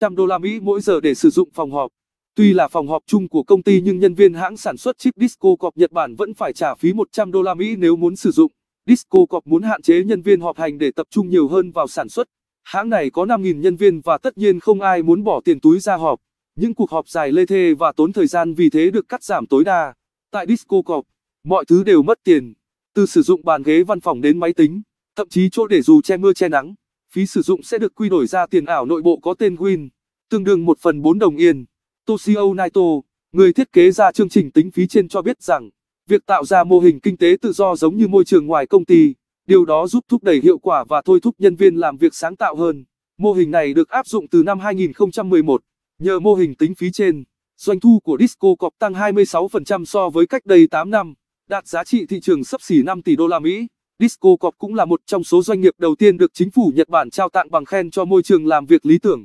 100 đô la Mỹ mỗi giờ để sử dụng phòng họp. Tuy là phòng họp chung của công ty nhưng nhân viên hãng sản xuất chip Disco Corp Nhật Bản vẫn phải trả phí 100 đô la Mỹ nếu muốn sử dụng. Disco Corp muốn hạn chế nhân viên họp hành để tập trung nhiều hơn vào sản xuất. Hãng này có 5.000 nhân viên và tất nhiên không ai muốn bỏ tiền túi ra họp. Những cuộc họp dài lê thê và tốn thời gian vì thế được cắt giảm tối đa. Tại Disco Corp, mọi thứ đều mất tiền, từ sử dụng bàn ghế văn phòng đến máy tính, thậm chí chỗ để dù che mưa che nắng phí sử dụng sẽ được quy đổi ra tiền ảo nội bộ có tên Win, tương đương 1 phần 4 đồng yên. Toshio Naito, người thiết kế ra chương trình tính phí trên cho biết rằng, việc tạo ra mô hình kinh tế tự do giống như môi trường ngoài công ty, điều đó giúp thúc đẩy hiệu quả và thôi thúc nhân viên làm việc sáng tạo hơn. Mô hình này được áp dụng từ năm 2011. Nhờ mô hình tính phí trên, doanh thu của Disco Corp tăng 26% so với cách đây 8 năm, đạt giá trị thị trường sấp xỉ 5 tỷ đô la Mỹ. DiscoCorp cũng là một trong số doanh nghiệp đầu tiên được chính phủ Nhật Bản trao tặng bằng khen cho môi trường làm việc lý tưởng.